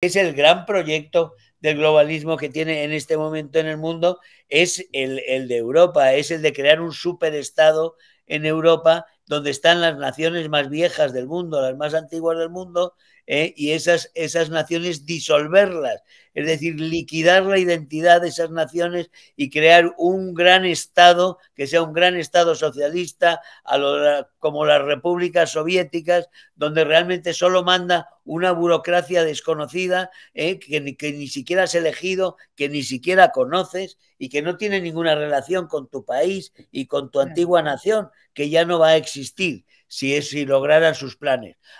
es el gran proyecto del globalismo que tiene en este momento en el mundo, es el, de Europa, es el de crear un superestado en Europa donde están las naciones más viejas del mundo, las más antiguas del mundo, ¿eh? y esas, esas naciones disolverlas, es decir, liquidar la identidad de esas naciones y crear un gran Estado, que sea un gran Estado socialista, como las repúblicas soviéticas, donde realmente solo manda una burocracia desconocida ¿eh? que, ni siquiera has elegido, que ni siquiera conoces y que no tiene ninguna relación con tu país y con tu antigua nación, que ya no va a existir si, es, si lograran sus planes.